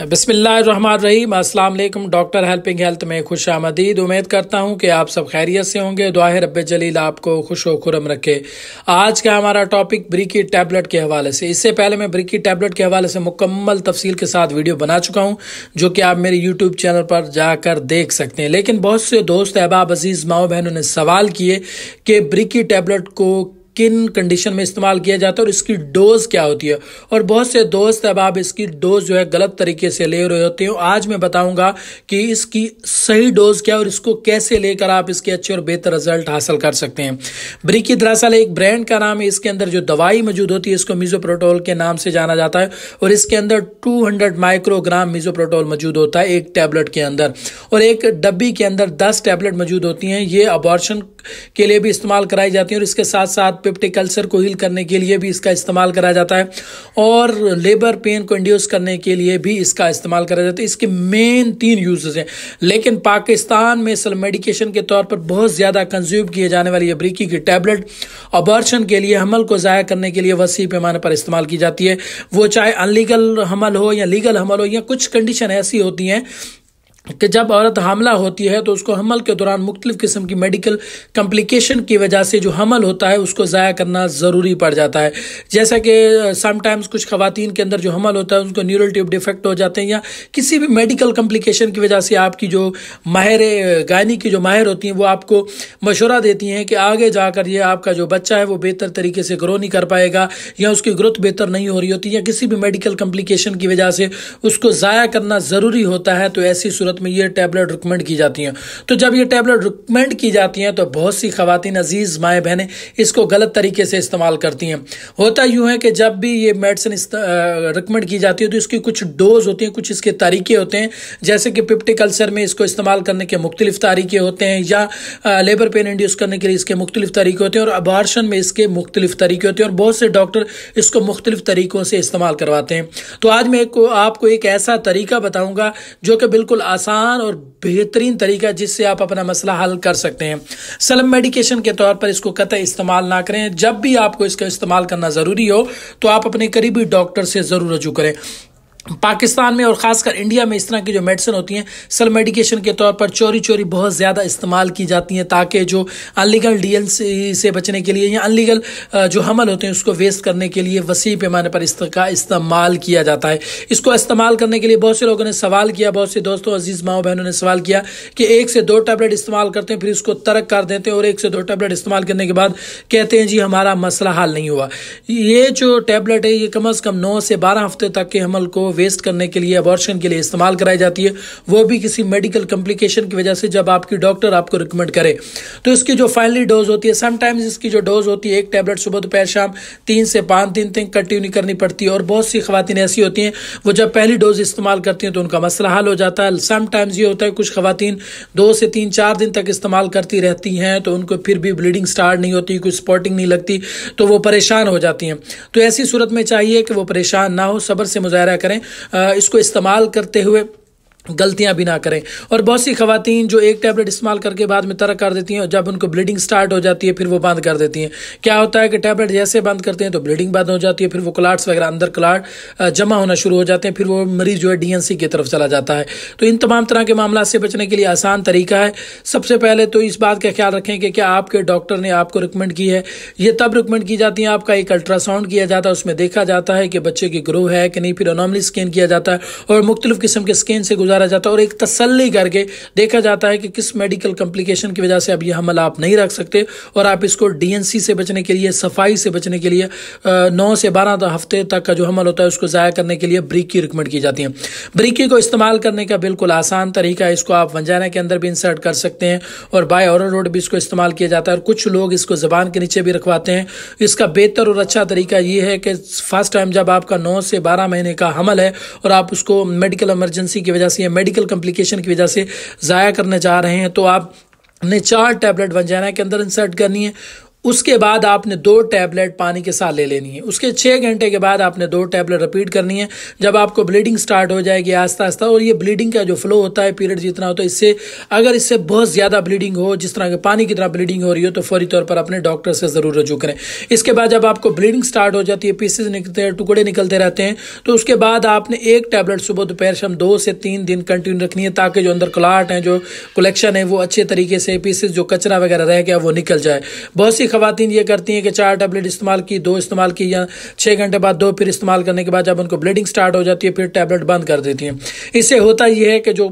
बसमीम अल्लाम doctor helping health में खुश आमदीद उम्मीद करता हूँ कि आप सब खैरियत से होंगे दुआ रब जलील आपको खुश व खुरम रखे आज का हमारा टॉपिक ब्रिकी टैबलेट के हवाले से इससे पहले मैं ब्रिकी टैबलेट के हवाले से मुकम्मल तफसील के साथ वीडियो बना चुका हूँ जो कि आप मेरे यूट्यूब चैनल पर जाकर देख सकते हैं लेकिन बहुत से दोस्त अहबाब अजीज़ माओ बहनों ने सवाल किए कि ब्रिकी टैबलेट को किन कंडीशन में इस्तेमाल किया जाता है और इसकी डोज क्या होती है और बहुत से दोस्त अब आप इसकी डोज जो है गलत तरीके से ले रहे होते हो आज मैं बताऊंगा कि इसकी सही डोज क्या है और इसको कैसे लेकर आप इसके अच्छे और बेहतर रिजल्ट हासिल कर सकते हैं ब्रिकी दरअसल एक ब्रांड का नाम है इसके अंदर जो दवाई मौजूद होती है इसको मिजोप्रोटोल के नाम से जाना जाता है और इसके अंदर टू माइक्रोग्राम मिजोप्रोटोल मौजूद होता है एक टैबलेट के अंदर और एक डब्बी के अंदर दस टैबलेट मौजूद होती हैं ये अबॉर्शन के लिए भी इस्तेमाल कराई जाती है और इसके साथ साथ पेप्टिक अल्सर को हील करने के लिए भी इसका इस्तेमाल करा जाता है और लेबर पेन को इंड्यूस करने के लिए भी इसका इस्तेमाल करा जाता है इसके मेन तीन यूजेज हैं लेकिन पाकिस्तान में सल मेडिकेशन के तौर पर बहुत ज़्यादा कंज्यूम किए जाने वाली अब्रीकी की टैबलेट अबॉर्शन के लिए हमल को ज़ाया करने के लिए वसी पैमाने पर इस्तेमाल की जाती है वो चाहे अनलीगल हमल हो या लीगल हमल हो या कुछ कंडीशन ऐसी होती हैं कि जब औरत हमला होती है तो उसको हमल के दौरान मुख्तलिफ़ किस्म की मेडिकल कम्प्लिकेशन की वजह से जो हमल होता है उसको ज़ाया करना ज़रूरी पड़ जाता है जैसा कि समटाइम्स कुछ खवतिन के अंदर जो हमल होता है उनको न्यूरल ट्यूब डिफेक्ट हो जाते हैं या किसी भी मेडिकल कम्प्लिकेशन की वजह से आपकी जो माहिर गायनी की जो माहिर होती हैं वो आपको मशवरा देती हैं कि आगे जाकर ये आपका जो बच्चा है वो बेहतर तरीके से ग्रो नहीं कर पाएगा या उसकी ग्रोथ बेहतर नहीं हो रही होती या किसी भी मेडिकल कम्प्लिकेशन की वजह से उसको ज़ाया करना ज़रूरी होता है तो ऐसी सूरत सूरत में ये टैबलेट रिकमेंड की जाती हैं तो जब ये टैबलेट रिकमेंड की जाती हैं तो बहुत सी खातन अजीज़ माएँ बहनें इसको गलत तरीके से इस्तेमाल करती हैं होता यूँ है कि जब भी ये मेडिसिन रिकमेंड की जाती है तो इसकी कुछ डोज होती हैं कुछ इसके तरीके होते हैं जैसे कि पिप्टिक अल्सर में इसको इस्तेमाल करने के मुख्तलिफ तरीके होते हैं या लेबर पेन इंड्यूस करने के लिए इसके मुख्तलिफ तरीके होते हैं और अबारशन में इसके मुख्तलिफ तरीके होते हैं और बहुत से डॉक्टर इसको मुख्तलिफ तरीक़ों से इस्तेमाल करवाते हैं तो आज मैं आपको एक ऐसा तरीका बताऊंगा जो कि बिल्कुल आसान आसान और बेहतरीन तरीका जिससे आप अपना मसला हल कर सकते हैं सलम मेडिकेशन के तौर पर इसको कतः इस्तेमाल ना करें जब भी आपको इसका इस्तेमाल करना ज़रूरी हो तो आप अपने करीबी डॉक्टर से ज़रूर रजू करें पाकिस्तान में और ख़ासकर इंडिया में इस तरह की जो मेडिसिन होती हैं सल मेडिकेशन के तौर पर चोरी चोरी बहुत ज़्यादा इस्तेमाल की जाती हैं ताकि जो अनलीगल डील से बचने के लिए या अनलीगल जो हमल होते हैं उसको वेस्ट करने के लिए वसी पैमाने पर इसका इस्तेमाल किया जाता है इसको इस्तेमाल करने के लिए बहुत से लोगों ने सवाल किया बहुत से दोस्तों अजीज़ माओ बहनों ने सवाल किया कि एक से दो टैबलेट इस्तेमाल करते हैं फिर इसको तर्क कर देते हैं और एक से दो टैबलेट इस्तेमाल करने के बाद कहते हैं जी हमारा मसला हल नहीं हुआ ये जो टैबलेट है ये कम अज़ कम नौ से बारह हफ्ते तक के हमल को वेस्ट करने के लिए अबॉर्शन के लिए इस्तेमाल कराई जाती है वो भी किसी मेडिकल कम्प्लिकेशन की वजह से जब आपकी डॉक्टर आपको रिकमेंड करे तो इसकी जो फाइनली डोज होती है समटाइम्स इसकी जो डोज होती है एक टैबलेट सुबह दोपहर शाम तीन से पाँच दिन तक कंटिन्यू करनी पड़ती है और बहुत सी खातन ऐसी होती हैं वो जब पहली डोज इस्तेमाल करती हैं तो उनका मसला हल हो जाता है समटाइम्स ये होता है कुछ खातन दो से तीन चार दिन तक इस्तेमाल करती रहती हैं तो उनको फिर भी ब्लीडिंग स्टार्ट नहीं होती कोई स्पॉटिंग नहीं लगती तो वो परेशान हो जाती हैं तो ऐसी सूरत में चाहिए कि वो परेशान ना हो सबर से मुजाहरा करें इसको इस्तेमाल करते हुए गलतियां भी ना करें और बहुत सी खातन जो एक टैबलेट इस्तेमाल करके बाद में तरक कर देती हैं और जब उनको ब्लीडिंग स्टार्ट हो जाती है फिर वो बंद कर देती हैं क्या होता है कि टैबलेट जैसे बंद करते हैं तो ब्लीडिंग बंद हो जाती है फिर वो क्लाट्स वगैरह अंदर क्लाट जमा होना शुरू हो जाते हैं फिर वो मरीज़ जो है डी की तरफ चला जाता है तो इन तमाम तरह के मामला से बचने के लिए आसान तरीका है सबसे पहले तो इस बात का ख्याल रखें कि क्या आपके डॉक्टर ने आपको रिकमेंड की है ये तब रिकमेंड की जाती है आपका एक अल्ट्रासाउंड किया जाता है उसमें देखा जाता है कि बच्चे की ग्रोह है कि नहीं फिर अनोमली स्कैन किया जाता है और मुख्तलिफ किस्म के स्कैन से गुजर गुजारा जाता है और एक तसली करके देखा जाता है कि किस मेडिकल कॉम्प्लिकेशन की वजह से अब यह हमल आप नहीं रख सकते और आप इसको डीएनसी से बचने के लिए सफाई से बचने के लिए नौ से बारह हफ्ते तक का जो हमल होता है उसको ज़ाया करने के लिए ब्रिकी रिकमेंड की जाती है ब्रिकी को इस्तेमाल करने का बिल्कुल आसान तरीका है इसको आप वंजाना के अंदर भी इंसर्ट कर सकते हैं और बाय और रोड भी इसको इस्तेमाल किया जाता है और कुछ लोग इसको ज़बान के नीचे भी रखवाते हैं इसका बेहतर और अच्छा तरीका यह है कि फर्स्ट टाइम जब आपका नौ से बारह महीने का हमल है और आप उसको मेडिकल इमरजेंसी की वजह से या मेडिकल कॉम्प्लिकेशन की वजह से ज़ाया करने जा रहे हैं तो आप ने चार टैबलेट वंजाना के अंदर इंसर्ट करनी है उसके बाद आपने दो टैबलेट पानी के साथ ले लेनी है उसके छः घंटे के बाद आपने दो टैबलेट रिपीट करनी है जब आपको ब्लीडिंग स्टार्ट हो जाएगी आस्ता आस्ता और ये ब्लीडिंग का जो फ्लो होता है पीरियड जितना होता है इससे अगर इससे बहुत ज़्यादा ब्लीडिंग हो जिस तरह के पानी की तरह ब्लीडिंग हो रही हो तो फौरी तौर पर अपने डॉक्टर से ज़रूर रजू करें इसके बाद जब आपको ब्लीडिंग स्टार्ट हो जाती है पीसेज निकलते हैं टुकड़े निकलते रहते हैं तो उसके बाद आपने एक टैबलेट सुबह दोपहर शाम दो से तीन दिन कंटिन्यू रखनी है ताकि जो अंदर क्लाट है जो कलेक्शन है वो अच्छे तरीके से पीसेज जो कचरा वगैरह रह गया वो निकल जाए बहुत सी खातन ये करती हैं कि चार टैबलेट इस्तेमाल की दो इस्तेमाल की या छः घंटे बाद दो फिर इस्तेमाल करने के बाद जब उनको ब्लीडिंग स्टार्ट हो जाती है फिर टैबलेट बंद कर देती हैं इससे होता यह है कि जो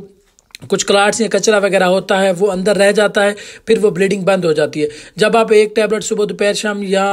कुछ क्लाट्स या कचरा वगैरह होता है वो अंदर रह जाता है फिर वो ब्लीडिंग बंद हो जाती है जब आप एक टैबलेट सुबह दोपहर शाम या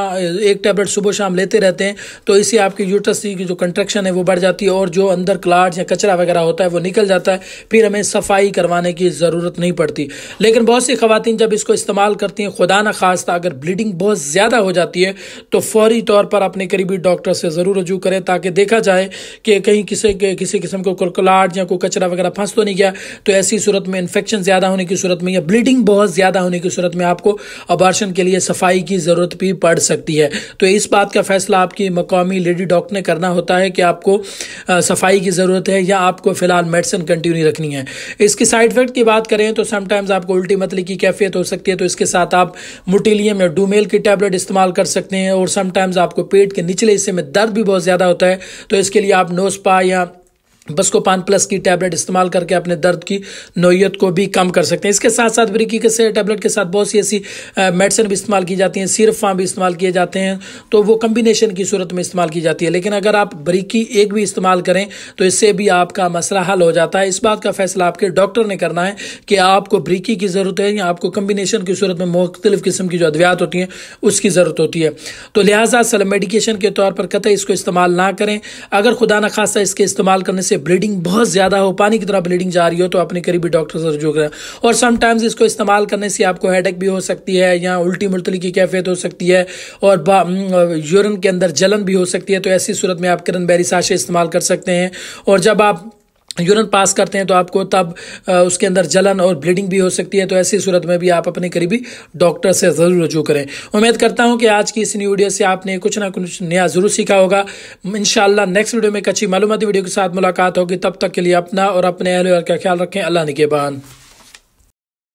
एक टैबलेट सुबह शाम लेते रहते हैं तो इससे आपकी यूटस की जो कंट्रक्शन है वो बढ़ जाती है और जो अंदर क्लाट्स या कचरा वगैरह होता है वो निकल जाता है फिर हमें सफाई करवाने की ज़रूरत नहीं पड़ती लेकिन बहुत सी खातन जब इसको इस्तेमाल करती हैं खुदा न खास्ता अगर ब्लीडिंग बहुत ज़्यादा हो जाती है तो फौरी तौर पर अपने करीबी डॉक्टर से ज़रूर रजू करें ताकि देखा जाए कि कहीं किसी किसी किस्म को क्लाट या कोई कचरा वगैरह फंस तो नहीं गया तो ऐसी सूरत में इन्फेक्शन ज़्यादा होने की सूरत में या ब्लीडिंग बहुत ज़्यादा होने की सूरत में आपको अबार्शन के लिए सफाई की ज़रूरत भी पड़ सकती है तो इस बात का फैसला आपकी मकामी लेडी डॉक्टर ने करना होता है कि आपको सफाई की ज़रूरत है या आपको फ़िलहाल मेडिसिन कंटिन्यू रखनी है इसके साइड इफेक्ट की बात करें तो समटाइम्स आपको उल्टी मतली की कैफियत हो सकती है तो इसके साथ आप मुटिलियम या डूमेल की टैबलेट इस्तेमाल कर सकते हैं और समटाइम्स आपको पेट के निचले हिस्से में दर्द भी बहुत ज़्यादा होता है तो इसके लिए आप नोस्पा या को पान प्लस की टैबलेट इस्तेमाल करके अपने दर्द की नोयत को भी कम कर सकते हैं इसके साथ साथ ब्रिकी के टैबलेट के साथ बहुत सी ऐसी मेडिसिन भी इस्तेमाल की जाती हैं सिरप फार्म भी इस्तेमाल किए जाते हैं तो वो कम्बिनेशन की सूरत में इस्तेमाल की जाती है लेकिन अगर आप ब्रिकी एक भी इस्तेमाल करें तो इससे भी आपका मसला हल हो जाता है इस बात का फैसला आपके डॉक्टर ने करना है कि आपको ब्रिकी की ज़रूरत है या आपको कम्बिनेशन की सूरत में मुख्तलिफ़ किस्म की जो अद्वियात होती हैं उसकी ज़रूरत होती है तो लिहाजा सल मेडिकेशन के तौर पर कतः इसको इस्तेमाल ना करें अगर खुदा न खासा इसके इस्तेमाल करने से से ब्लीडिंग बहुत ज़्यादा हो पानी की तरह ब्लीडिंग जा रही हो तो अपने करीबी डॉक्टर से रजू करें और समटाइम्स इसको इस्तेमाल करने से आपको हेड भी हो सकती है या उल्टी मुलतली की कैफियत हो सकती है और यूरिन के अंदर जलन भी हो सकती है तो ऐसी सूरत में आप किरण बैरी साशे इस्तेमाल कर सकते हैं और जब आप यूरन पास करते हैं तो आपको तब उसके अंदर जलन और ब्लीडिंग भी हो सकती है तो ऐसी सूरत में भी आप अपने करीबी डॉक्टर से ज़रूर रजू करें उम्मीद करता हूं कि आज की इस न्यू वीडियो से आपने कुछ ना कुछ नया ज़रूर सीखा होगा इन नेक्स्ट वीडियो में एक अच्छी मालूमती वीडियो के साथ मुलाकात होगी तब तक के लिए अपना और अपने अहल का ख्याल रखें अल्लाह निकेबान